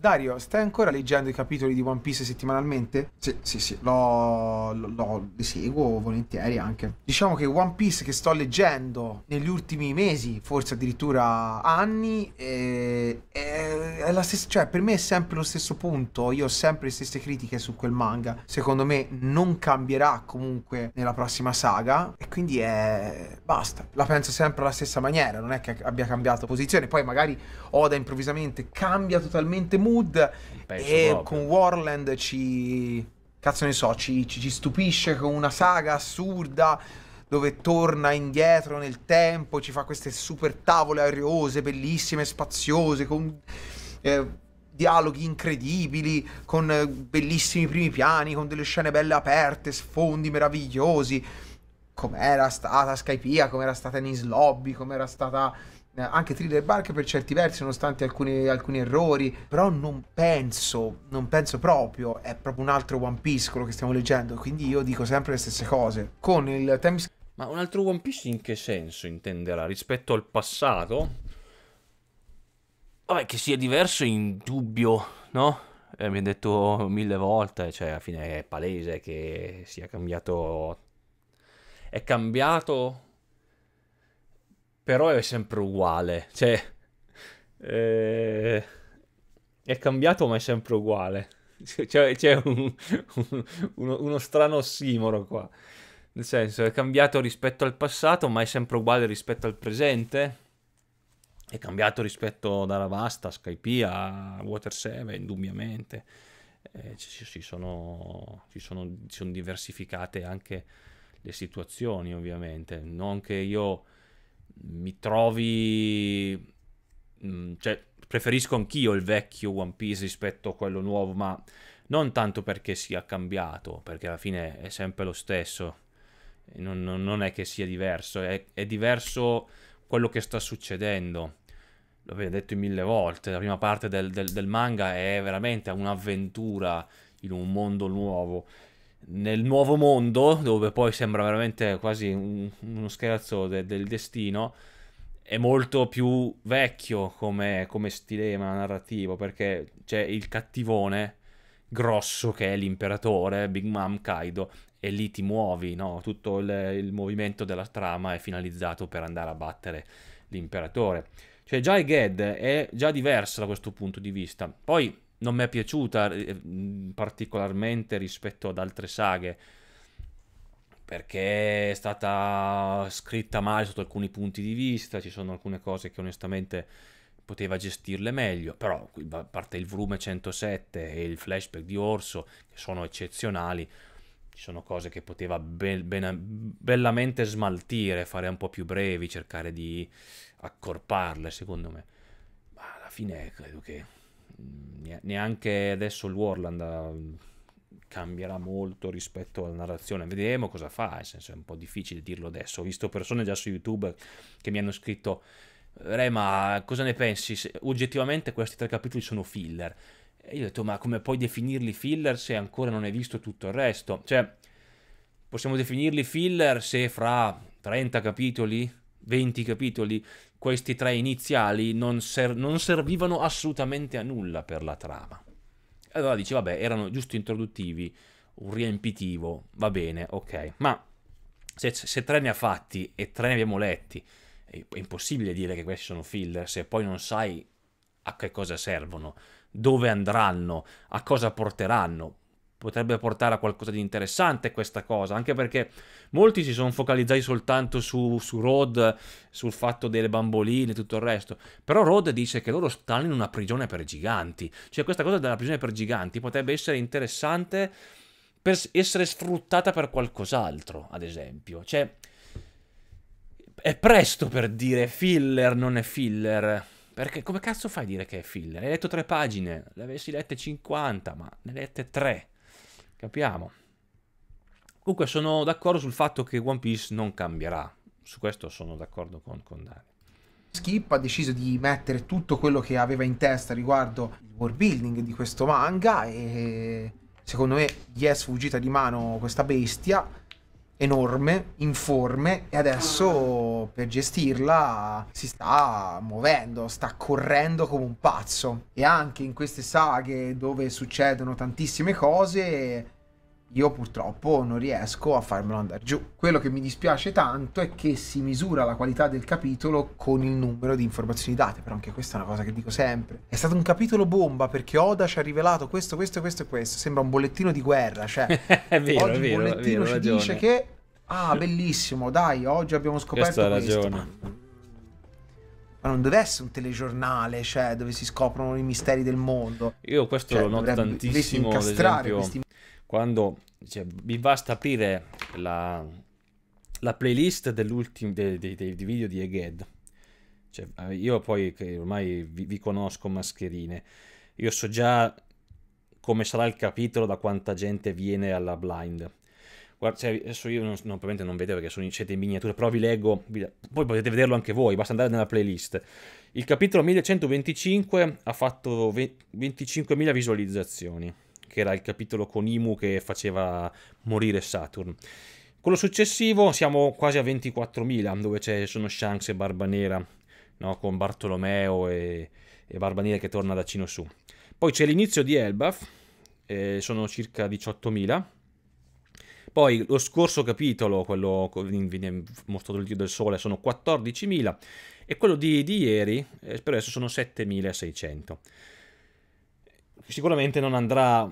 Dario, stai ancora leggendo i capitoli di One Piece settimanalmente? Sì, sì, sì, lo, lo, lo, li seguo volentieri anche. Diciamo che One Piece che sto leggendo negli ultimi mesi, forse addirittura anni, è, eh, è, è la stessa, cioè per me è sempre lo stesso punto, io ho sempre le stesse critiche su quel manga. Secondo me non cambierà comunque nella prossima saga e quindi è... basta. La penso sempre alla stessa maniera, non è che abbia cambiato posizione, poi magari Oda improvvisamente cambia totalmente molto mood e proprio. con Warland ci... cazzo ne so, ci, ci, ci stupisce con una saga assurda dove torna indietro nel tempo, ci fa queste super tavole ariose, bellissime, spaziose, con eh, dialoghi incredibili, con eh, bellissimi primi piani, con delle scene belle aperte, sfondi meravigliosi, com'era stata Skypia, com'era stata Nis Lobby, com'era stata anche thriller bark per certi versi, nonostante alcuni, alcuni, errori, però non penso, non penso proprio, è proprio un altro One Piece quello che stiamo leggendo, quindi io dico sempre le stesse cose. Con il Temis... Ma un altro One Piece in che senso intenderà? Rispetto al passato? Vabbè, che sia diverso in dubbio, no? Eh, mi ha detto mille volte, cioè alla fine è palese che sia cambiato... È cambiato però è sempre uguale, cioè eh, è cambiato ma è sempre uguale, cioè, c'è, c'è un, un, uno, uno, strano ossimoro qua, nel senso è cambiato rispetto al passato ma è sempre uguale rispetto al presente, è cambiato rispetto ad Aravasta, Skypia, a Water 7 indubbiamente, eh, ci, ci, sono, ci, sono, ci sono diversificate anche le situazioni ovviamente, non che io mi trovi... Mm, cioè, preferisco anch'io il vecchio One Piece rispetto a quello nuovo, ma non tanto perché sia cambiato, perché alla fine è sempre lo stesso. Non, non è che sia diverso, è, è diverso quello che sta succedendo l'abbiamo detto mille volte, la prima parte del, del, del manga è veramente un'avventura in un mondo nuovo nel nuovo mondo, dove poi sembra veramente quasi un, uno scherzo de, del destino, è molto più vecchio come, come stilema narrativo, perché c'è il cattivone grosso che è l'imperatore, Big Mom Kaido, e lì ti muovi, no? Tutto il, il movimento della trama è finalizzato per andare a battere l'imperatore. Cioè già Eged è già diversa da questo punto di vista. Poi non mi è piaciuta eh, eh, particolarmente rispetto ad altre saghe perché è stata scritta male sotto alcuni punti di vista, ci sono alcune cose che onestamente poteva gestirle meglio, però a parte il volume 107 e il flashback di Orso, che sono eccezionali, ci sono cose che poteva be- ben- bellamente smaltire, fare un po' più brevi, cercare di accorparle, secondo me. Ma alla fine credo che Mm, neanche adesso il Warland mm, cambierà molto rispetto alla narrazione. Vedremo cosa fa, nel senso è un po' difficile dirlo adesso. Ho visto persone già su YouTube che mi hanno scritto Re, ma cosa ne pensi? Se, oggettivamente questi tre capitoli sono filler. E io ho detto, ma come puoi definirli filler se ancora non hai visto tutto il resto? Cioè, possiamo definirli filler se fra 30 capitoli 20 capitoli, questi tre iniziali non, ser- non servivano assolutamente a nulla per la trama. Allora dici, vabbè, erano giusto introduttivi, un riempitivo, va bene, ok, ma se, se tre ne ha fatti e tre ne abbiamo letti, è impossibile dire che questi sono filler se poi non sai a che cosa servono, dove andranno, a cosa porteranno potrebbe portare a qualcosa di interessante questa cosa, anche perché molti si sono focalizzati soltanto su, su Rod, sul fatto delle bamboline e tutto il resto, però Rod dice che loro stanno in una prigione per giganti, cioè questa cosa della prigione per giganti potrebbe essere interessante per essere sfruttata per qualcos'altro, ad esempio, cioè è presto per dire filler non è filler. Perché come cazzo fai a dire che è filler? Hai letto tre pagine, le avessi lette 50, ma ne hai lette tre. Capiamo. Comunque sono d'accordo sul fatto che One Piece non cambierà. Su questo sono d'accordo con, con Dani. Skip ha deciso di mettere tutto quello che aveva in testa riguardo il world building di questo manga e secondo me gli è sfuggita di mano questa bestia enorme, informe e adesso per gestirla si sta muovendo, sta correndo come un pazzo. E anche in queste saghe dove succedono tantissime cose io purtroppo non riesco a farmelo andare giù. Quello che mi dispiace tanto è che si misura la qualità del capitolo con il numero di informazioni date, però anche questa è una cosa che dico sempre. È stato un capitolo bomba perché Oda ci ha rivelato questo, questo, questo e questo. Sembra un bollettino di guerra, cioè... è vero, oggi è vero, il bollettino vero, ci ragione. dice che... Ah, bellissimo, dai, oggi abbiamo scoperto questo. questo. Ma... ma non deve essere un telegiornale, cioè, dove si scoprono i misteri del mondo. Io questo cioè, lo noto dovrebbe, tantissimo, ad esempio... questi quando cioè, vi basta aprire la, la playlist dell'ultimo dei, dei, dei, video di Eged. Cioè, eh, io poi che ormai vi, vi, conosco mascherine, io so già come sarà il capitolo da quanta gente viene alla blind. Guarda, cioè, adesso io non, non, probabilmente non vedo perché sono, siete in miniatura, però vi leggo, vi, poi potete vederlo anche voi, basta andare nella playlist. Il capitolo 1125 ha fatto 20, 25.000 visualizzazioni che era il capitolo con Imu che faceva morire Saturn. Quello successivo siamo quasi a 24.000, dove c'è, sono Shanks e Barbanera, no? con Bartolomeo e, e Barbanera che torna da Cino su. Poi c'è l'inizio di Elbaf, eh, sono circa 18.000. Poi lo scorso capitolo, quello in, in, mostrato il Dio del Sole, sono 14.000 e quello di, di ieri, eh, per adesso sono 7.600. Sicuramente non andrà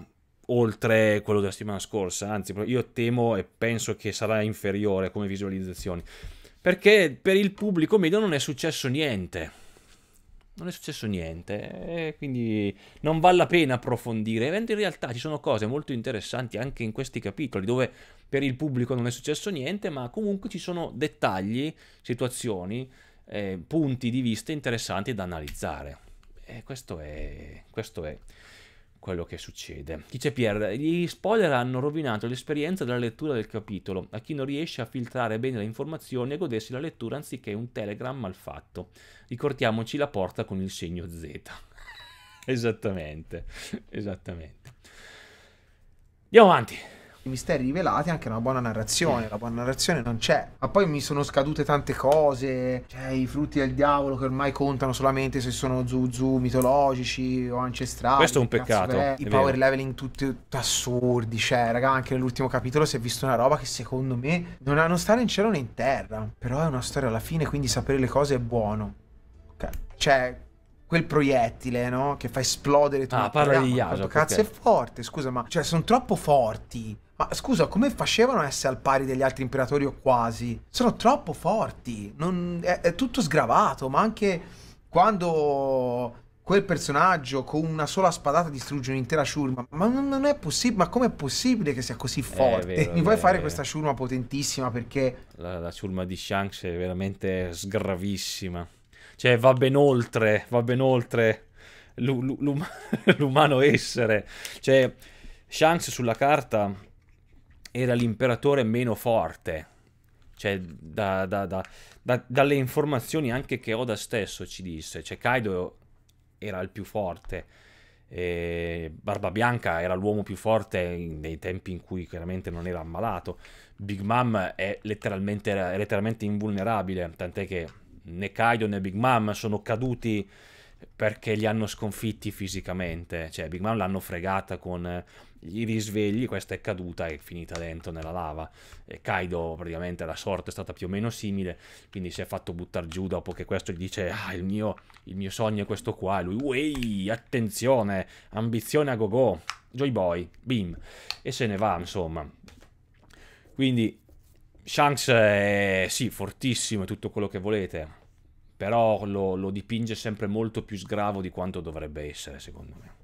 oltre quello della settimana scorsa, anzi io temo e penso che sarà inferiore come visualizzazioni, perché per il pubblico medio non è successo niente. Non è successo niente, eh, quindi non vale la pena approfondire. Mentre in realtà ci sono cose molto interessanti anche in questi capitoli, dove per il pubblico non è successo niente, ma comunque ci sono dettagli, situazioni, eh, punti di vista interessanti da analizzare. E eh, questo è. Questo è quello che succede. Chi c'è Pierre? Gli spoiler hanno rovinato l'esperienza della lettura del capitolo a chi non riesce a filtrare bene le informazioni e godersi la lettura anziché un telegram malfatto. Ricordiamoci la porta con il segno Z. esattamente, esattamente. Andiamo avanti i misteri rivelati anche una buona narrazione. La buona narrazione non c'è. Ma poi mi sono scadute tante cose. Cioè, i frutti del diavolo che ormai contano solamente se sono zuzu mitologici o ancestrali. Questo è un peccato. È. I è power leveling tutti assurdi. Cioè, raga, anche nell'ultimo capitolo si è visto una roba che secondo me non, ha, non sta né in cielo né in terra. Però è una storia alla fine, quindi sapere le cose è buono. Ok. Cioè, quel proiettile, no? Che fa esplodere tutto. Ah, parla di Yasuo. Cazzo okay. è forte, scusa, ma cioè sono troppo forti. Ma scusa, come facevano a essere al pari degli altri imperatori o quasi? Sono troppo forti, non, è, è, tutto sgravato, ma anche quando quel personaggio con una sola spadata distrugge un'intera sciurma. ma non, non è possibile, ma com'è possibile che sia così forte? Vero, Mi vuoi fare questa sciurma potentissima perché... La, la ciurma di Shanks è veramente sgravissima, cioè va ben oltre, va ben oltre l'umano essere, cioè... Shanks sulla carta era l'imperatore meno forte. Cioè, da, da, da, dalle informazioni anche che Oda stesso ci disse, cioè Kaido era il più forte, e Barba Bianca era l'uomo più forte nei tempi in cui chiaramente non era ammalato, Big Mom è letteralmente, è letteralmente invulnerabile, tant'è che né Kaido né Big Mom sono caduti perché li hanno sconfitti fisicamente, cioè Big Mom l'hanno fregata con gli risvegli, questa è caduta e finita dentro nella lava. E Kaido praticamente la sorte è stata più o meno simile, quindi si è fatto buttare giù dopo che questo gli dice ah il mio, il mio sogno è questo qua, e lui uei attenzione, ambizione a go go, joy boy, bim, e se ne va insomma. Quindi Shanks è sì fortissimo e tutto quello che volete, però lo, lo dipinge sempre molto più sgravo di quanto dovrebbe essere secondo me.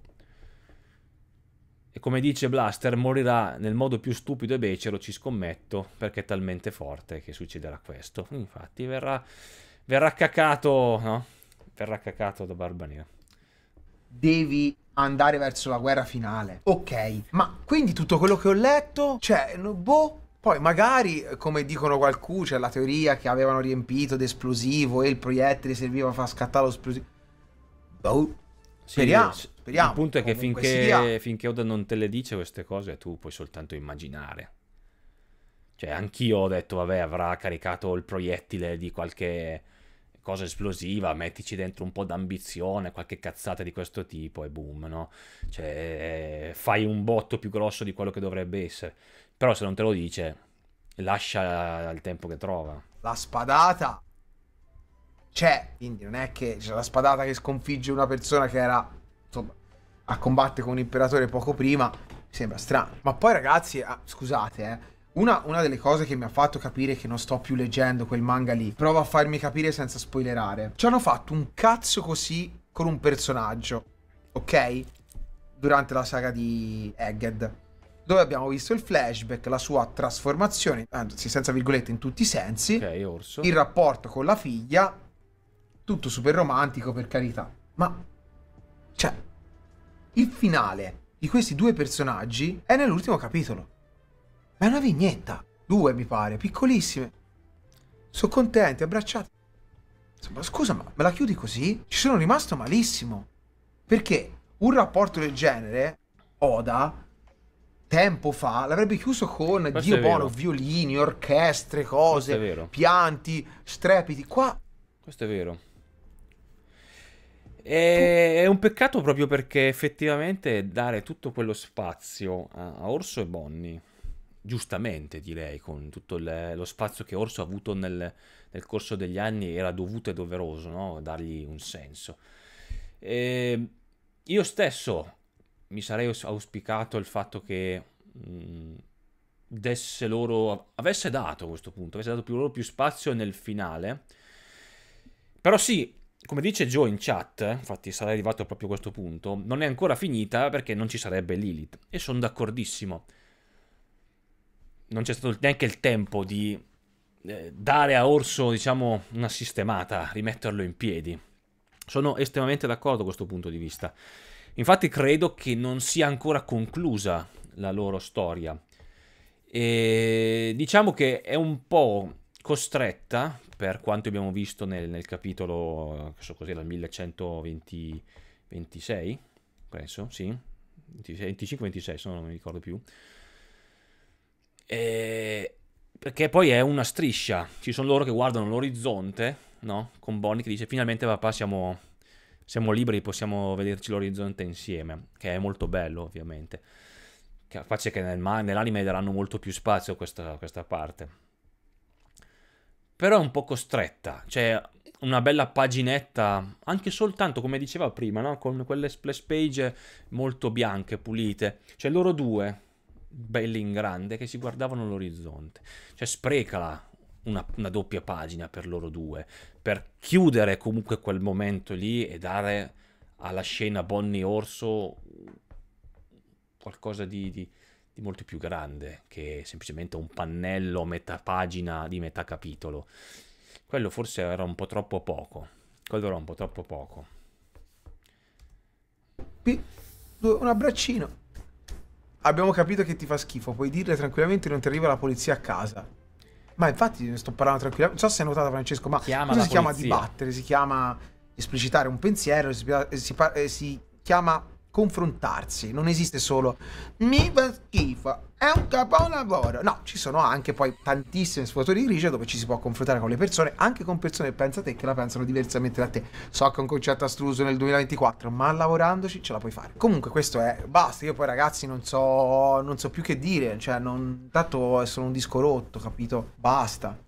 E come dice Blaster, morirà nel modo più stupido e becero, ci scommetto, perché è talmente forte che succederà questo. Infatti verrà, verrà cacato, no? Verrà cacato da Barbanera. Devi andare verso la guerra finale. Ok, ma quindi tutto quello che ho letto, cioè, boh, poi magari, eh, come dicono qualcuno, c'è la teoria che avevano riempito d'esplosivo e il proiettile serviva a far scattare l'esplosivo. Boh. sì, speriamo. Speriamo. Il punto è che finché, finché Oda non te le dice queste cose, tu puoi soltanto immaginare. Cioè, anch'io ho detto, vabbè, avrà caricato il proiettile di qualche cosa esplosiva, mettici dentro un po' d'ambizione, qualche cazzata di questo tipo e boom, no? Cioè, fai un botto più grosso di quello che dovrebbe essere. Però se non te lo dice, lascia il tempo che trova. La spadata c'è, cioè, quindi non è che c'è la spadata che sconfigge una persona che era insomma, a combattere con l'imperatore poco prima, mi sembra strano. Ma poi ragazzi, ah, scusate, eh, una, una, delle cose che mi ha fatto capire che non sto più leggendo quel manga lì, provo a farmi capire senza spoilerare. Ci hanno fatto un cazzo così con un personaggio, ok? Durante la saga di Egged. Dove abbiamo visto il flashback, la sua trasformazione, anzi senza virgolette in tutti i sensi, okay, il rapporto con la figlia, tutto super romantico per carità. Ma il finale di questi due personaggi è nell'ultimo capitolo. Ma è una vignetta. Due, mi pare, piccolissime. Sono contenti, abbracciati. Ma scusa, ma me la chiudi così? Ci sono rimasto malissimo. Perché un rapporto del genere, Oda, tempo fa, l'avrebbe chiuso con Questo Dio buono, violini, orchestre, cose, pianti, strepiti. Qua... Questo è vero. È, un peccato proprio perché effettivamente dare tutto quello spazio a, Orso e Bonnie, giustamente direi, con tutto il, lo spazio che Orso ha avuto nel, nel, corso degli anni era dovuto e doveroso, no? dargli un senso. E io stesso mi sarei auspicato il fatto che mh, desse loro, avesse dato a questo punto, avesse dato più loro più spazio nel finale. Però sì, come dice Joe in chat, infatti sarei arrivato proprio a questo punto, non è ancora finita perché non ci sarebbe Lilith. E sono d'accordissimo. Non c'è stato neanche il tempo di eh, dare a Orso, diciamo, una sistemata, rimetterlo in piedi. Sono estremamente d'accordo a questo punto di vista. Infatti credo che non sia ancora conclusa la loro storia. E diciamo che è un po' costretta, per quanto abbiamo visto nel, nel capitolo, che so cos'era, 1126, penso, sì, 25-26, se non mi ricordo più, e... Eh, perché poi è una striscia, ci sono loro che guardano l'orizzonte, no? Con Bonnie che dice finalmente papà siamo, siamo liberi, possiamo vederci l'orizzonte insieme, che è molto bello ovviamente. Capace che nel, nell'anime daranno molto più spazio a questa, questa parte però è un po' costretta, cioè una bella paginetta, anche soltanto come diceva prima, no? con quelle splash page molto bianche, pulite, cioè loro due, belli in grande, che si guardavano l'orizzonte, cioè sprecala una, una, doppia pagina per loro due, per chiudere comunque quel momento lì e dare alla scena Bonnie Orso qualcosa di, di di molto più grande che semplicemente un pannello metà pagina di metà capitolo. Quello forse era un po' troppo poco. Quello era un po' troppo poco. P un abbraccino. Abbiamo capito che ti fa schifo, puoi dirle tranquillamente non ti arriva la polizia a casa. Ma infatti sto parlando tranquillamente, non so se hai notato Francesco, ma chiama si polizia. chiama dibattere, si chiama esplicitare un pensiero, si, eh, si, eh, si chiama confrontarsi, non esiste solo mi va schifo, è un capolavoro. No, ci sono anche poi tantissime sfumature di grigia dove ci si può confrontare con le persone, anche con persone che pensano a te che la pensano diversamente da te. So che è un concetto astruso nel 2024, ma lavorandoci ce la puoi fare. Comunque questo è basta, io poi ragazzi non so non so più che dire, cioè non tanto è solo un disco rotto, capito? Basta.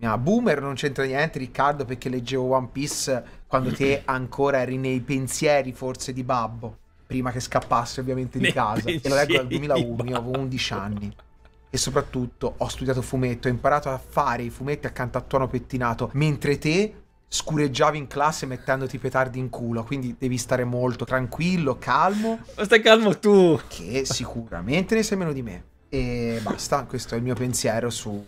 No, ah, boomer non c'entra niente, Riccardo, perché leggevo One Piece quando te ancora eri nei pensieri forse di babbo prima che scappasse ovviamente di casa. E lo leggo dal 2001, avevo 11 anni. E soprattutto ho studiato fumetto, ho imparato a fare i fumetti accanto a tuono pettinato, mentre te scureggiavi in classe mettendoti petardi in culo, quindi devi stare molto tranquillo, calmo. Ma stai calmo tu! Che sicuramente ne sei meno di me. E basta, questo è il mio pensiero su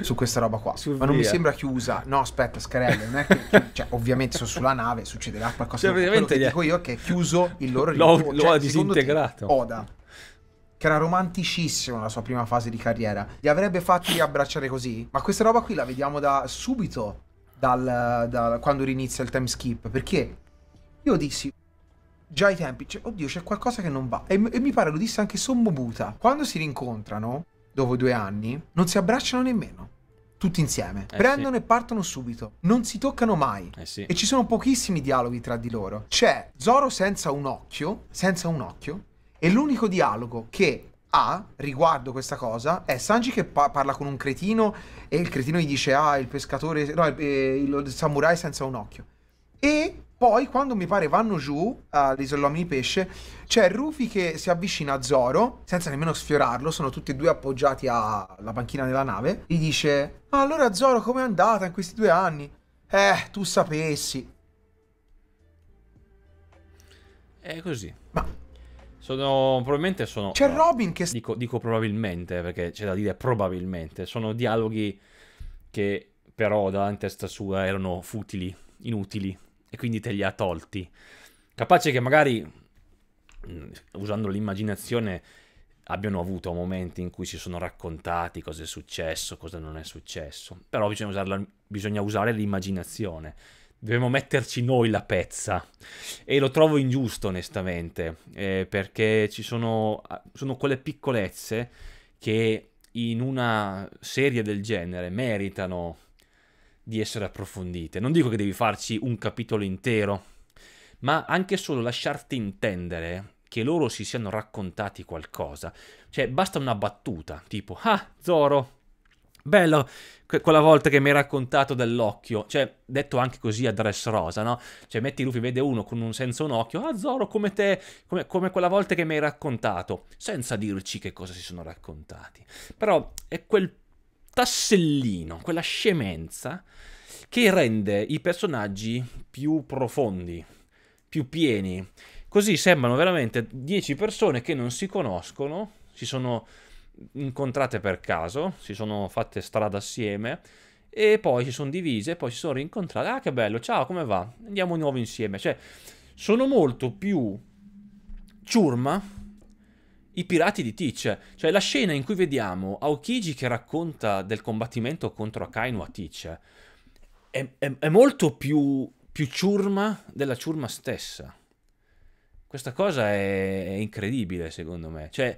su questa roba qua. Sul ma non mi sembra chiusa. No, aspetta, Scarello, non è che, cioè, ovviamente sono sulla nave, succederà qualcosa. Cioè, quello che dico io che è chiuso il loro L'ho, rinnovo. Lo cioè, ha disintegrato. Te, Oda che era romanticissimo nella sua prima fase di carriera, li avrebbe fatti abbracciare così? Ma questa roba qui la vediamo da subito, dal, da quando rinizia il time skip, perché io dissi già ai tempi, cioè, oddio c'è qualcosa che non va, e, e mi pare lo disse anche Sommo Buta, quando si rincontrano dopo due anni, non si abbracciano nemmeno. Tutti insieme. Eh Prendono sì. e partono subito. Non si toccano mai. Eh sì. E ci sono pochissimi dialoghi tra di loro. C'è Zoro senza un occhio, senza un occhio, e l'unico dialogo che ha riguardo questa cosa è Sanji che pa- parla con un cretino e il cretino gli dice ah il pescatore, no il, eh, il samurai senza un occhio. E poi quando mi pare vanno giù all'isola ah, uh, di pesce c'è Rufy che si avvicina a Zoro, senza nemmeno sfiorarlo, sono tutti e due appoggiati alla panchina della nave. Gli dice, ma allora Zoro com'è andata in questi due anni? Eh, tu sapessi. È così. Ma... Sono, probabilmente sono... C'è Robin che... Dico, dico probabilmente, perché c'è da dire probabilmente. Sono dialoghi che però dalla testa sua erano futili, inutili, e quindi te li ha tolti. Capace che magari Mm, usando l'immaginazione abbiano avuto momenti in cui si sono raccontati cosa è successo, cosa non è successo. Però bisogna, usarla, bisogna usare l'immaginazione. Dobbiamo metterci noi la pezza. E lo trovo ingiusto, onestamente, eh, perché ci sono, ah, sono quelle piccolezze che in una serie del genere meritano di essere approfondite. Non dico che devi farci un capitolo intero, ma anche solo lasciarti intendere che loro si siano raccontati qualcosa. Cioè, basta una battuta, tipo, ah, Zoro, Bello quella volta che mi hai raccontato dell'occhio, cioè detto anche così a dress rosa, no? Cioè metti Luffy vede uno con un senza un occhio, ah Zoro come te, come, come quella volta che mi hai raccontato, senza dirci che cosa si sono raccontati. Però è quel tassellino, quella scemenza che rende i personaggi più profondi, più pieni, Così sembrano veramente 10 persone che non si conoscono, si sono incontrate per caso, si sono fatte strada assieme e poi si sono divise, e poi si sono rincontrate. Ah, che bello, ciao, come va? Andiamo di nuovo insieme. Cioè, sono molto più ciurma i pirati di Teach. Cioè, la scena in cui vediamo Aokiji che racconta del combattimento contro Akainu a Teach è, è, è molto più, più ciurma della ciurma stessa. Questa cosa è, è incredibile secondo me. Cioè,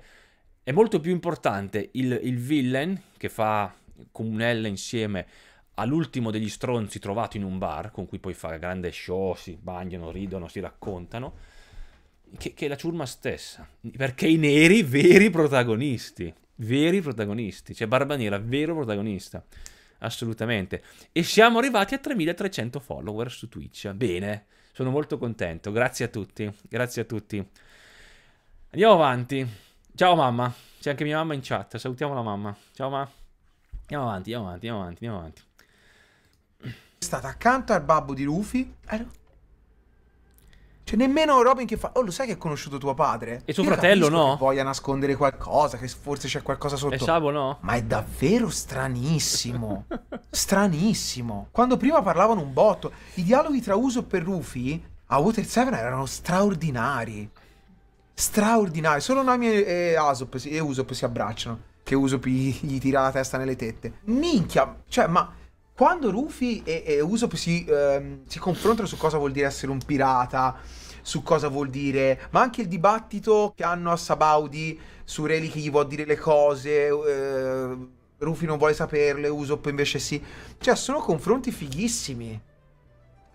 è molto più importante il, il villain che fa Comunella insieme all'ultimo degli stronzi trovato in un bar, con cui poi fa grande show, si bagnano, ridono, si raccontano, che, che, la ciurma stessa. Perché i neri, veri protagonisti, veri protagonisti, cioè Barba Nera, vero protagonista, assolutamente. E siamo arrivati a 3300 follower su Twitch, bene, sono molto contento. Grazie a tutti. Grazie a tutti. Andiamo avanti. Ciao mamma. C'è anche mia mamma in chat. Salutiamo la mamma. Ciao mamma. Andiamo avanti, andiamo avanti, andiamo avanti, andiamo avanti. È stata accanto al babbo di Rufy. Ero cioè, nemmeno Robin che fa. Oh, lo sai che ha conosciuto tuo padre? E suo Io fratello, no? Che voglia nascondere qualcosa, che forse c'è qualcosa sotto. E Sabo, no? Ma è davvero stranissimo. stranissimo. Quando prima parlavano un botto, i dialoghi tra Usopp e Rufy a Water 7 erano straordinari. Straordinari. Solo Nami e, Asop, e Usopp si abbracciano. Che Usopp gli tira la testa nelle tette. Minchia, cioè, ma quando Rufy e, e Usopp si, ehm, si confrontano su cosa vuol dire essere un pirata, su cosa vuol dire, ma anche il dibattito che hanno a Sabaudi su Reli che gli vuol dire le cose, eh, Rufy non vuole saperle, Usopp invece sì. Cioè, sono confronti fighissimi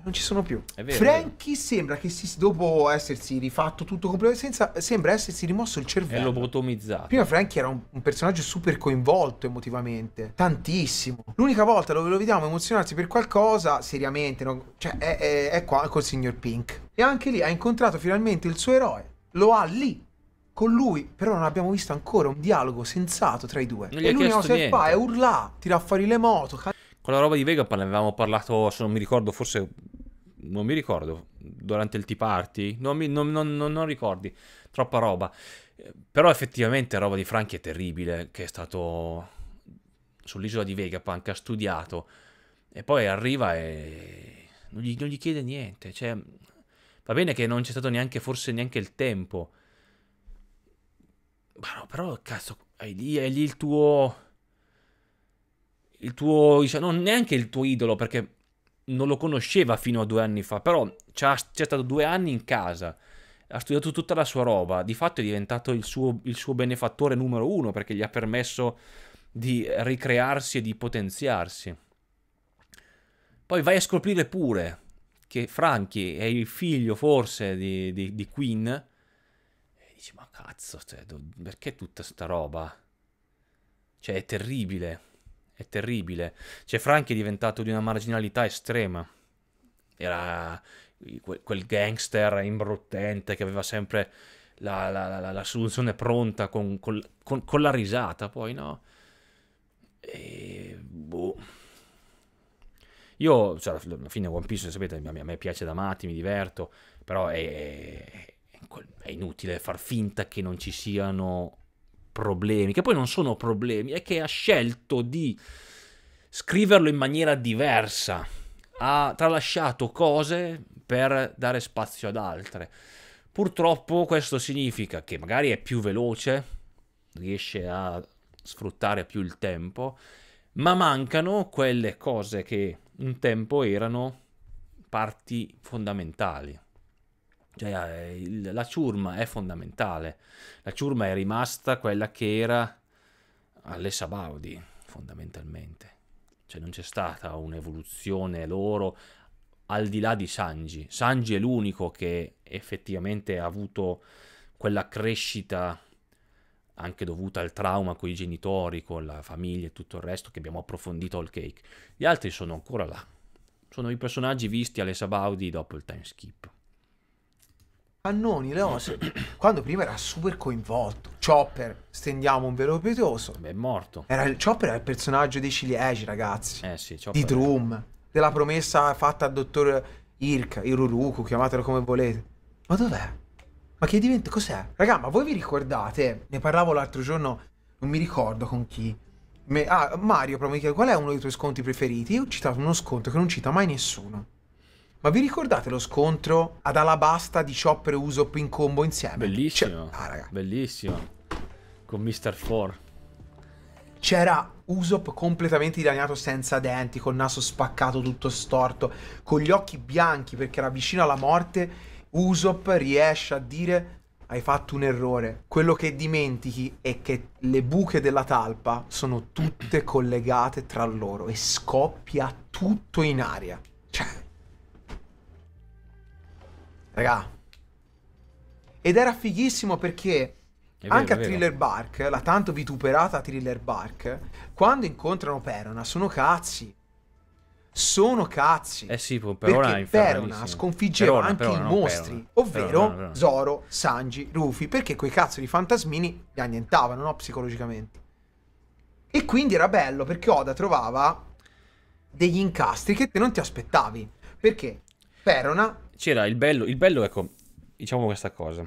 non ci sono più. È vero, Frankie sembra che si, dopo essersi rifatto tutto completamente senza, sembra essersi rimosso il cervello. È lobotomizzato. Prima Frankie era un, un, personaggio super coinvolto emotivamente, tantissimo. L'unica volta dove lo vediamo emozionarsi per qualcosa, seriamente, no? cioè, è, è, è qua col signor Pink. E anche lì ha incontrato finalmente il suo eroe. Lo ha lì, con lui, però non abbiamo visto ancora un dialogo sensato tra i due. Non e l'unica cosa che fa è urlare, tira fuori le moto. Con la roba di Vega ne avevamo parlato, se non mi ricordo, forse non mi ricordo, durante il tea party, non, mi, non, non, non ricordi, troppa roba. Però effettivamente roba di Franchi è terribile, che è stato sull'isola di Vegapunk, ha studiato, e poi arriva e non gli, non gli chiede niente, cioè, va bene che non c'è stato neanche, forse neanche il tempo, ma però, cazzo, hai lì, lì il tuo... Il tuo, diciamo, non neanche il tuo idolo, perché non lo conosceva fino a due anni fa, però c'è stato due anni in casa, ha studiato tutta la sua roba, di fatto è diventato il suo, il suo benefattore numero uno perché gli ha permesso di ricrearsi e di potenziarsi. Poi vai a scoprire pure che Frankie è il figlio forse di, di, di Queen. E dici, ma cazzo, cioè, perché tutta sta roba? Cioè, è terribile è terribile. Cioè, Frank è diventato di una marginalità estrema. Era eh, quel gangster imbruttente che aveva sempre la, la, la, la soluzione pronta con, con, con, con, la risata, poi no. E boh. Io, cioè, alla fine One Piece, sapete, a me piace da matti, mi diverto, però è, è inutile far finta che non ci siano problemi, che poi non sono problemi, è che ha scelto di scriverlo in maniera diversa, ha tralasciato cose per dare spazio ad altre. Purtroppo questo significa che magari è più veloce, riesce a sfruttare più il tempo, ma mancano quelle cose che un tempo erano parti fondamentali. Cioè, eh, il, la ciurma è fondamentale. La ciurma è rimasta quella che era alle Sabaudi, fondamentalmente. Cioè, non c'è stata un'evoluzione loro al di là di Sanji. Sanji è l'unico che effettivamente ha avuto quella crescita anche dovuta al trauma con i genitori, con la famiglia e tutto il resto che abbiamo approfondito al cake. Gli altri sono ancora là. Sono i personaggi visti alle Sabaudi dopo il time skip. Annoni, Leone, quando prima era super coinvolto. Chopper, stendiamo un velo pietoso. Beh, è morto. Era il, Chopper era il personaggio dei ciliegi, ragazzi. Eh sì, Chopper. Di Drum, della promessa fatta al dottor Irk, Iruruku, chiamatelo come volete. Ma dov'è? Ma che diventa? Cos'è? Raga, ma voi vi ricordate? Ne parlavo l'altro giorno, non mi ricordo con chi. Me, ah, Mario, però mi chiede qual è uno dei tuoi sconti preferiti? Io ho citato uno sconto che non cita mai nessuno. Ma vi ricordate lo scontro ad Alabasta di Chopper e Usopp in combo insieme? Bellissimo. Cioè, ah, raga. Bellissimo. Con Mr. Four. C'era Usopp completamente dilaniato senza denti, col naso spaccato tutto storto, con gli occhi bianchi perché era vicino alla morte. Usopp riesce a dire hai fatto un errore. Quello che dimentichi è che le buche della talpa sono tutte collegate tra loro e scoppia tutto in aria. Cioè, Raga. Ed era fighissimo perché vero, anche a Thriller Bark, la tanto vituperata Thriller Bark, quando incontrano Perona sono cazzi. Sono cazzi. Eh sì, però perché Perona sconfiggeva Perona, anche Perona, i mostri, ovvero Zoro, Sanji, Rufy, perché quei cazzo di fantasmini li annientavano, no? Psicologicamente. E quindi era bello perché Oda trovava degli incastri che te non ti aspettavi. Perché Perona c'era il bello, il bello, ecco, diciamo questa cosa.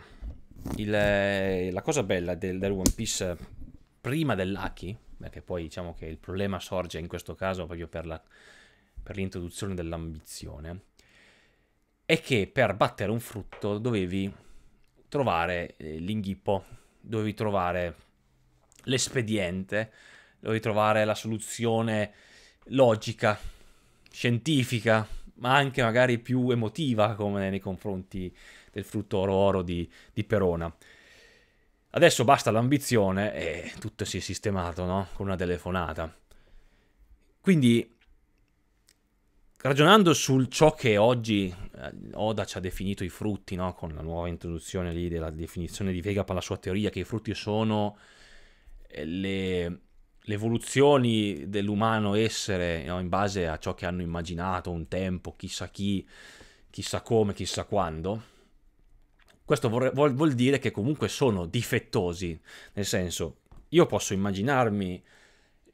Il, eh, la cosa bella del, del One Piece eh, prima dell'Aki, perché poi diciamo che il problema sorge in questo caso proprio per, la, per l'introduzione dell'ambizione, è che per battere un frutto dovevi trovare eh, l'inghippo, dovevi trovare l'espediente, dovevi trovare la soluzione logica, scientifica, ma anche magari più emotiva come nei confronti del frutto oro-oro di, di Perona. Adesso basta l'ambizione e tutto si è sistemato, no? Con una telefonata. Quindi, ragionando su ciò che oggi eh, Oda ci ha definito i frutti, no? Con la nuova introduzione lì della definizione di Vega per la sua teoria, che i frutti sono eh, le le evoluzioni dell'umano essere no, in base a ciò che hanno immaginato un tempo, chissà chi, chissà come, chissà quando, questo vorre- vuol-, vuol dire che comunque sono difettosi, nel senso io posso immaginarmi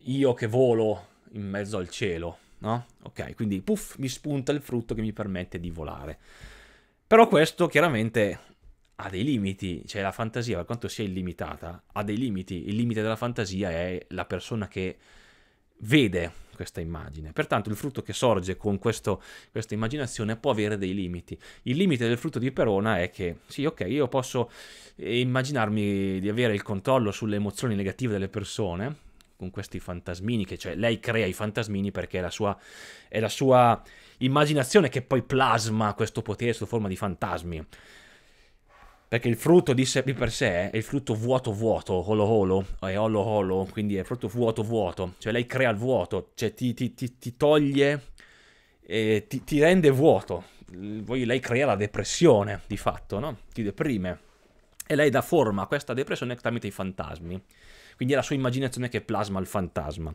io che volo in mezzo al cielo, no? Ok, quindi puff, mi spunta il frutto che mi permette di volare. Però questo chiaramente ha dei limiti, cioè la fantasia per quanto sia illimitata ha dei limiti, il limite della fantasia è la persona che vede questa immagine, pertanto il frutto che sorge con questo, questa immaginazione può avere dei limiti. Il limite del frutto di Perona è che sì, ok, io posso eh, immaginarmi di avere il controllo sulle emozioni negative delle persone, con questi fantasmini, che cioè lei crea i fantasmini perché è la, sua, è la sua, immaginazione che poi plasma questo potere sotto forma di fantasmi. Perché il frutto di, sé, per sé è il frutto vuoto vuoto, holo holo, è holo holo, quindi è il frutto vuoto vuoto, cioè lei crea il vuoto, cioè ti, ti, ti, ti toglie, eh, ti, rende vuoto, Poi lei crea la depressione di fatto, no? Ti deprime e lei dà forma a questa depressione tramite i fantasmi, quindi è la sua immaginazione che plasma il fantasma.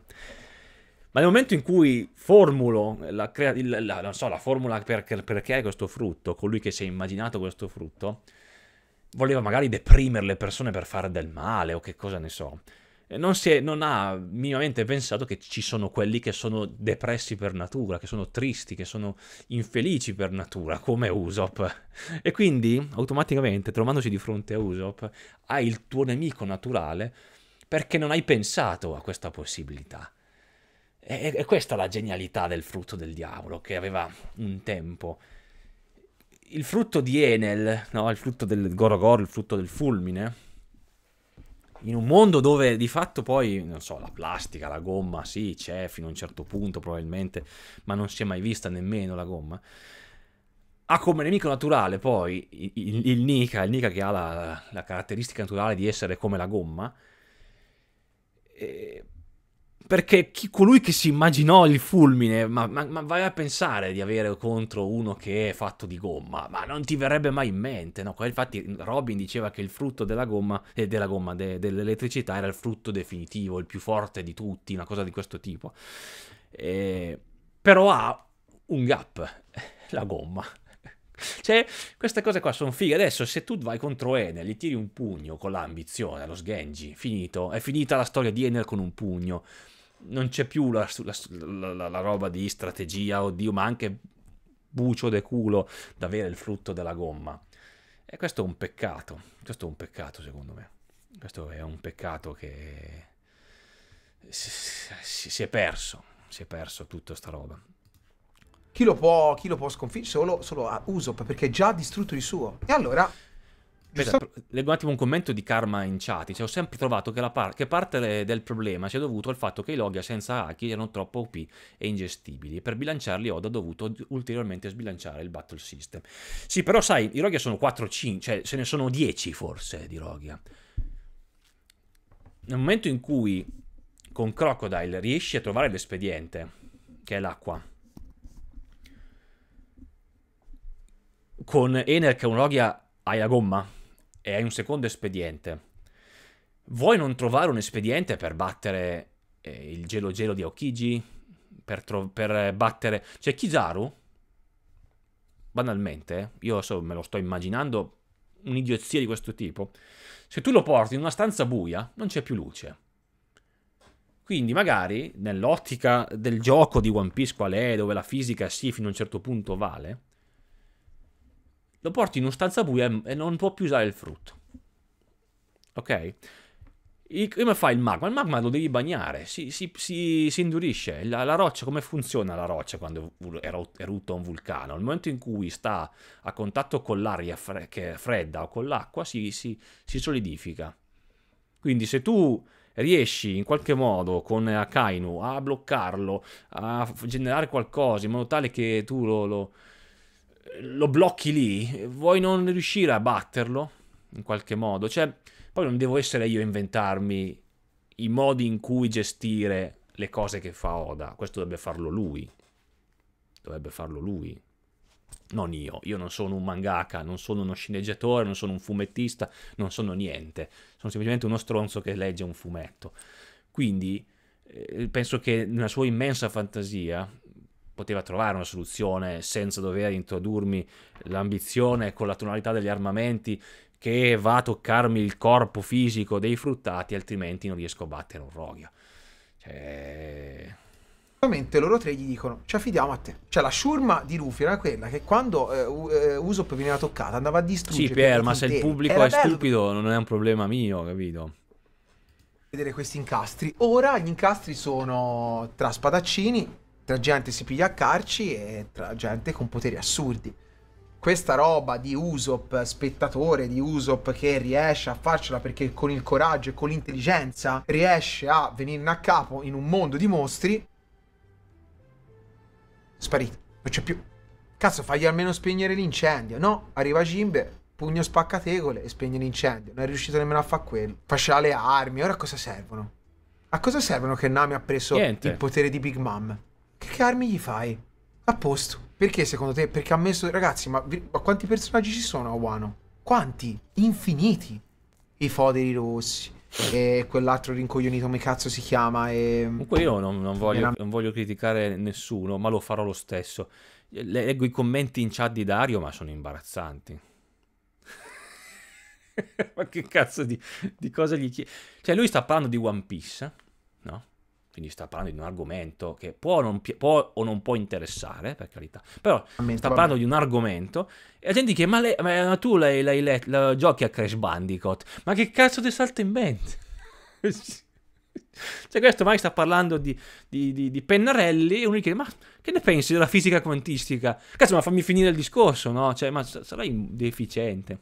Ma nel momento in cui formulo la, crea- la, la, so, la formula per, per creare questo frutto, colui che si è immaginato questo frutto, voleva magari deprimere le persone per fare del male o che cosa ne so. Non, è, non, ha minimamente pensato che ci sono quelli che sono depressi per natura, che sono tristi, che sono infelici per natura, come Usopp. E quindi, automaticamente, trovandosi di fronte a Usopp, hai il tuo nemico naturale perché non hai pensato a questa possibilità. E, e questa è la genialità del frutto del diavolo, che aveva un tempo il frutto di Enel, no? il frutto del Gorogor, il frutto del fulmine, in un mondo dove di fatto poi, non so, la plastica, la gomma, sì, c'è fino a un certo punto probabilmente, ma non si è mai vista nemmeno la gomma, ha come nemico naturale poi il, il, il Nika, il Nika che ha la, la, caratteristica naturale di essere come la gomma, e perché chi, colui che si immaginò il fulmine, ma, ma, ma, vai a pensare di avere contro uno che è fatto di gomma, ma non ti verrebbe mai in mente, no? Infatti Robin diceva che il frutto della gomma, eh, della gomma de, dell'elettricità era il frutto definitivo, il più forte di tutti, una cosa di questo tipo. E, però ha un gap, la gomma. Cioè, queste cose qua sono fighe. Adesso, se tu vai contro Enel, gli tiri un pugno con l'ambizione, lo sgengi, finito. È finita la storia di Enel con un pugno non c'è più la, la, la, la, roba di strategia, oddio, ma anche bucio de culo da avere il frutto della gomma. E questo è un peccato, questo è un peccato secondo me. Questo è un peccato che si, si, è perso, si è perso tutta sta roba. Chi lo può, può sconfiggere? Solo, solo a Usopp, perché è già distrutto di suo. E allora Stato... Leggo un attimo un commento di Karma in chat. Cioè, ho sempre trovato che, par... che parte del problema sia dovuto al fatto che i Logia senza Haki erano troppo OP e ingestibili. E per bilanciarli, Oda ha dovuto ulteriormente sbilanciare il Battle System. Sì, però, sai, i Rogia sono 4-5, cioè se ne sono 10 forse di Rogia. Eh. Nel momento in cui con Crocodile riesci a trovare l'espediente, che è l'acqua. Con Ener che è un Logia hai la gomma e hai un secondo espediente. Vuoi non trovare un espediente per battere eh, il gelo gelo di Aokiji? Per, tro- per battere... Cioè, Kizaru, banalmente, io adesso me lo sto immaginando, un'idiozia di questo tipo, se tu lo porti in una stanza buia, non c'è più luce. Quindi magari, nell'ottica del gioco di One Piece qual è, dove la fisica sì fino a un certo punto vale, lo porti in una stanza buia e non può più usare il frutto. Ok? Il, come fa il magma? Il magma lo devi bagnare, si, si, si, si indurisce. La, la, roccia, come funziona la roccia quando è erutta un vulcano? Nel momento in cui sta a contatto con l'aria fre che è fredda o con l'acqua, si, si, si solidifica. Quindi se tu riesci in qualche modo con Akainu a bloccarlo, a generare qualcosa in modo tale che tu lo, lo lo blocchi lì, vuoi non riuscire a batterlo in qualche modo? Cioè, poi non devo essere io a inventarmi i modi in cui gestire le cose che fa Oda, questo dovrebbe farlo lui. Dovrebbe farlo lui. Non io, io non sono un mangaka, non sono uno sceneggiatore, non sono un fumettista, non sono niente, sono semplicemente uno stronzo che legge un fumetto. Quindi eh, penso che nella sua immensa fantasia poteva trovare una soluzione senza dover introdurmi l'ambizione con la tonalità degli armamenti che va a toccarmi il corpo fisico dei fruttati, altrimenti non riesco a battere un Rogia. Cioè... Ovviamente loro tre gli dicono ci affidiamo a te. Cioè la sciurma di Rufi era quella che quando eh, eh, Usopp veniva toccata andava a distruggere. Sì, Pier, ma se il pubblico era è bello. stupido non è un problema mio, capito? Vedere questi incastri. Ora gli incastri sono tra spadaccini, tra gente si piglia a carci e tra gente con poteri assurdi. Questa roba di Usopp, spettatore di Usopp che riesce a farcela perché con il coraggio e con l'intelligenza riesce a venirne a capo in un mondo di mostri, sparito, non c'è più. Cazzo, fagli almeno spegnere l'incendio. No, arriva Jimbe, pugno spaccategole e spegne l'incendio. Non è riuscito nemmeno a fare quello. Fascia le armi, ora a cosa servono? A cosa servono che Nami ha preso Niente. il potere di Big Mom? Che, che armi gli fai? A posto. Perché secondo te? Perché ha messo... Ragazzi, ma, ma quanti personaggi ci sono a Wano? Quanti? Infiniti. I foderi rossi. E quell'altro rincoglionito come cazzo si chiama. E... Comunque io non, non, voglio, una... non voglio criticare nessuno, ma lo farò lo stesso. Leggo i commenti in chat di Dario, ma sono imbarazzanti. ma che cazzo di, di cosa gli chiede? Cioè, lui sta parlando di One Piece, no? quindi sta parlando di un argomento che può o non, può, o non può interessare, per carità, però Ammento, sta parlando vabbè. di un argomento e la gente dice, ma, le, ma tu l'hai, l'hai, l'hai, l'hai giochi a Crash Bandicoot, ma che cazzo ti salta in mente? cioè questo mai sta parlando di, di, di, di pennarelli e uno dice, ma che ne pensi della fisica quantistica? Cazzo, ma fammi finire il discorso, no? Cioè, ma sarai deficiente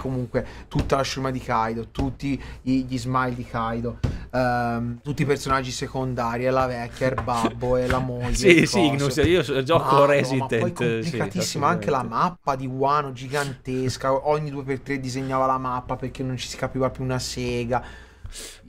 comunque tutta la sciuma di Kaido, tutti gli, gli smile di Kaido, Um, tutti i personaggi secondari, e la vecchia, il babbo e la moglie. sì, sì, Ignus, io gioco Mano, Resident. Ma poi complicatissima sì, anche la mappa di Wano, gigantesca. Ogni 2x3 disegnava la mappa perché non ci si capiva più una sega.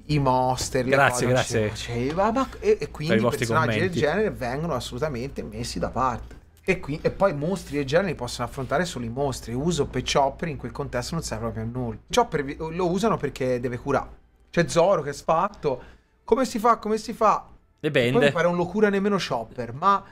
I monster, grazie, grazie. Faceva, ma, e, e, quindi personaggi commenti. del genere vengono assolutamente messi da parte. E, qui, e, poi mostri e generi possono affrontare solo i mostri. Uso per Chopper in quel contesto non serve proprio a nulla. Chopper lo usano perché deve curare c'è Zoro che è sfatto. Come si fa? Come si fa? Le bende. Non fare un locura nemmeno Chopper, ma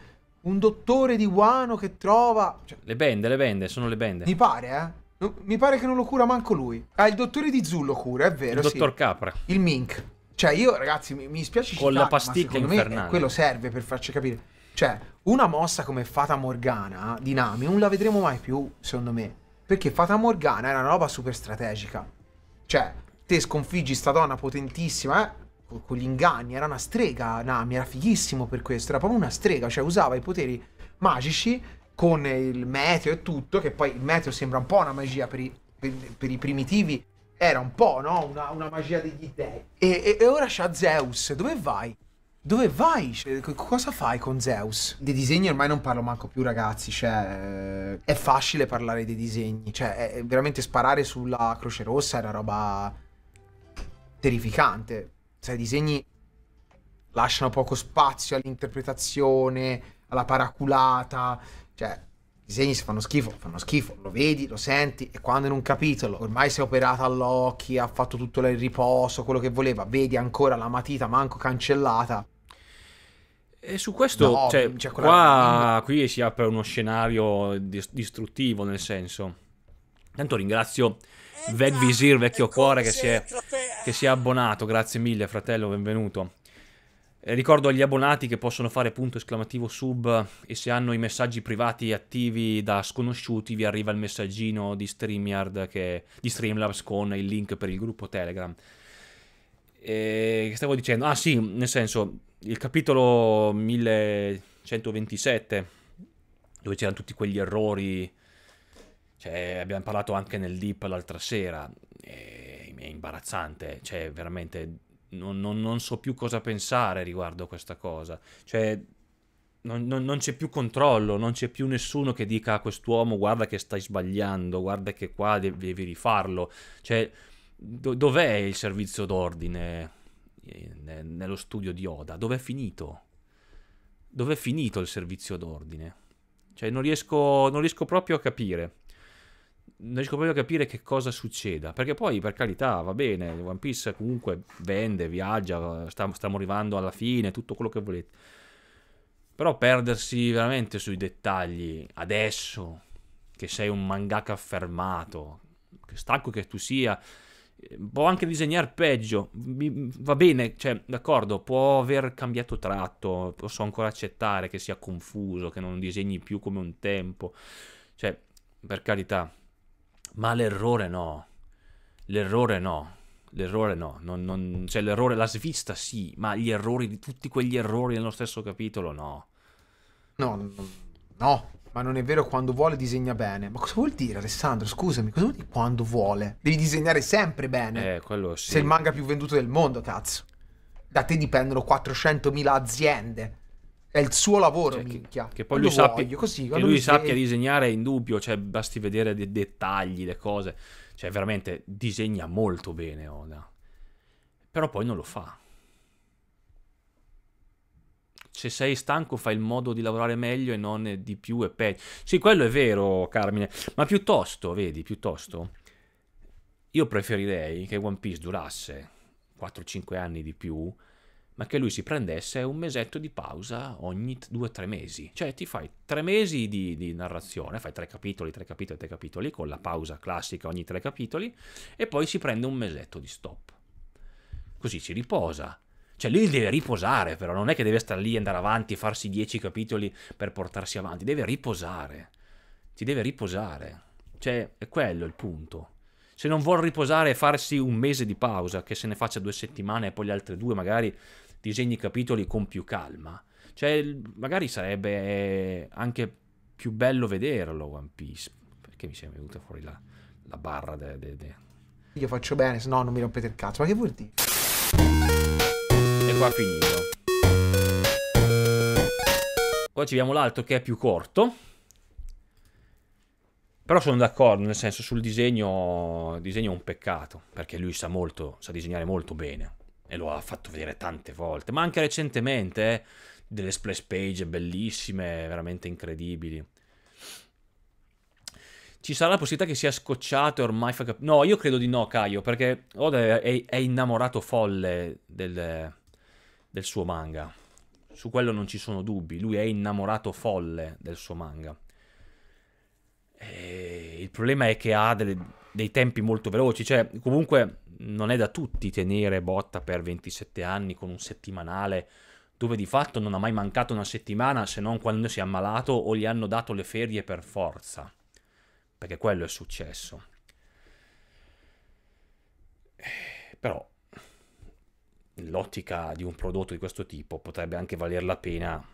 un dottore di guano che trova... Cioè, le bende, le bende, sono le bende. Mi pare, eh? Mi pare che non lo cura manco lui. Ah, il dottore di Zul lo cura, è vero. Il sì. dottor Capra. Il Mink. Cioè, io, ragazzi, mi, mi spiace Con citare, la pasticca infernale. quello serve per farci capire. Cioè, una mossa come Fata Morgana di Nami non la vedremo mai più, secondo me. Perché Fata Morgana era una roba super strategica. Cioè, te sconfiggi sta donna potentissima, eh? con gli inganni, era una strega Nami, era fighissimo per questo, era proprio una strega, cioè usava i poteri magici con il meteo e tutto, che poi il meteo sembra un po' una magia per i, per, per i primitivi, era un po' no? una, una, magia degli dei. E, e, e ora c'ha Zeus, dove vai? Dove vai? Cioè, cosa fai con Zeus? Dei disegni ormai non parlo manco più, ragazzi. Cioè, eh, è facile parlare dei disegni. Cioè, è, veramente sparare sulla Croce Rossa era roba terrificante. Sai, cioè, i disegni lasciano poco spazio all'interpretazione, alla paraculata, cioè i disegni si fanno schifo, fanno schifo, lo vedi, lo senti e quando in un capitolo ormai si è operata all'occhio, ha fatto tutto il riposo, quello che voleva, vedi ancora la matita manco cancellata. E su questo, no, cioè, cioè qua, qui si apre uno scenario distruttivo nel senso. Intanto ringrazio Vegvisir, vecchio cuore che si, è, che si è abbonato. Grazie mille, fratello, benvenuto. Eh, ricordo agli abbonati che possono fare punto esclamativo sub e se hanno i messaggi privati attivi da sconosciuti vi arriva il messaggino di StreamYard che, di Streamlabs con il link per il gruppo Telegram. Eh, che stavo dicendo? Ah sì, nel senso, il capitolo 1127 dove c'erano tutti quegli errori cioè, abbiamo parlato anche nel Deep l'altra sera, è, è imbarazzante, cioè veramente non, non, non, so più cosa pensare riguardo a questa cosa. Cioè, non, non c'è più controllo, non c'è più nessuno che dica a quest'uomo guarda che stai sbagliando, guarda che qua devi, devi rifarlo. Cioè, do, dov'è il servizio d'ordine eh, nello studio di Oda? Dov'è finito? Dov'è finito il servizio d'ordine? Cioè, non riesco, non riesco proprio a capire non riesco proprio a capire che cosa succeda. Perché poi, per carità, va bene, One Piece comunque vende, viaggia, sta, stiamo arrivando alla fine, tutto quello che volete. Però perdersi veramente sui dettagli adesso, che sei un mangaka affermato, che stanco che tu sia, può anche disegnare peggio, va bene, cioè, d'accordo, può aver cambiato tratto, posso ancora accettare che sia confuso, che non disegni più come un tempo, cioè, per carità, ma l'errore no. L'errore no. L'errore no. Non, non, cioè l'errore, la svista sì, ma gli errori, di tutti quegli errori nello stesso capitolo no. No, no. Ma non è vero quando vuole disegna bene. Ma cosa vuol dire Alessandro? Scusami, cosa vuol dire quando vuole? Devi disegnare sempre bene. Eh, quello sì. Sei il manga più venduto del mondo, cazzo. Da te dipendono 400.000 aziende. È il suo lavoro, cioè, minchia. Che, che poi lui, sappia, voglio, così, che lui sappia sei... disegnare è in dubbio, cioè basti vedere dei dettagli, le cose. Cioè veramente disegna molto bene Oda. Però poi non lo fa. Se sei stanco fai il modo di lavorare meglio e non di più e peggio. Sì, quello è vero, Carmine. Ma piuttosto, vedi, piuttosto... Io preferirei che One Piece durasse 4-5 anni di più ma che lui si prendesse un mesetto di pausa ogni due o tre mesi. Cioè ti fai tre mesi di, di, narrazione, fai tre capitoli, tre capitoli, tre capitoli, con la pausa classica ogni tre capitoli, e poi si prende un mesetto di stop. Così si riposa. Cioè lui deve riposare però, non è che deve stare lì, e andare avanti, farsi dieci capitoli per portarsi avanti, deve riposare. Ti deve riposare. Cioè è quello il punto. Se non vuol riposare e farsi un mese di pausa, che se ne faccia due settimane e poi le altre due magari disegni capitoli con più calma. Cioè, magari sarebbe anche più bello vederlo One Piece. Perché mi sembra venuta fuori la, la barra de, de, de. Io faccio bene, se no non mi rompete il cazzo. Ma che vuol dire? E qua finito. Poi ci abbiamo l'altro che è più corto. Però sono d'accordo, nel senso sul disegno, il disegno è un peccato, perché lui sa molto, sa disegnare molto bene e lo ha fatto vedere tante volte, ma anche recentemente, eh, delle splash page bellissime, veramente incredibili. Ci sarà la possibilità che sia scocciato e ormai fa capire... No, io credo di no, Caio, perché Oda è, è innamorato folle del, del suo manga. Su quello non ci sono dubbi, lui è innamorato folle del suo manga. E il problema è che ha delle, dei tempi molto veloci, cioè comunque non è da tutti tenere Botta per 27 anni con un settimanale dove di fatto non ha mai mancato una settimana se non quando si è ammalato o gli hanno dato le ferie per forza. Perché quello è successo. Eh, però l'ottica di un prodotto di questo tipo potrebbe anche valer la pena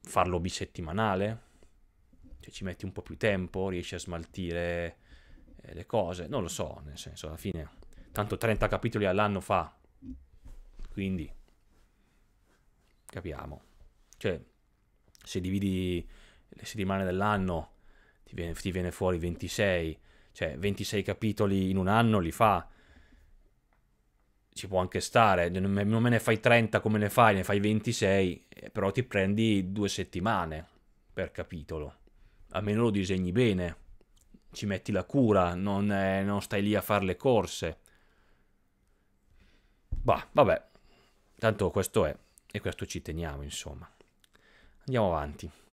farlo bisettimanale. Cioè ci metti un po' più tempo, riesci a smaltire eh, le cose, non lo so, nel senso, alla fine, tanto 30 capitoli all'anno fa, quindi capiamo. Cioè, se dividi le settimane dell'anno, ti viene, ti viene fuori 26, cioè 26 capitoli in un anno li fa, ci può anche stare, non me ne fai 30 come ne fai, ne fai 26, eh, però ti prendi due settimane per capitolo, almeno lo disegni bene ci metti la cura, non, eh, non stai lì a fare le corse. Bah, vabbè, tanto questo è e questo ci teniamo, insomma. Andiamo avanti.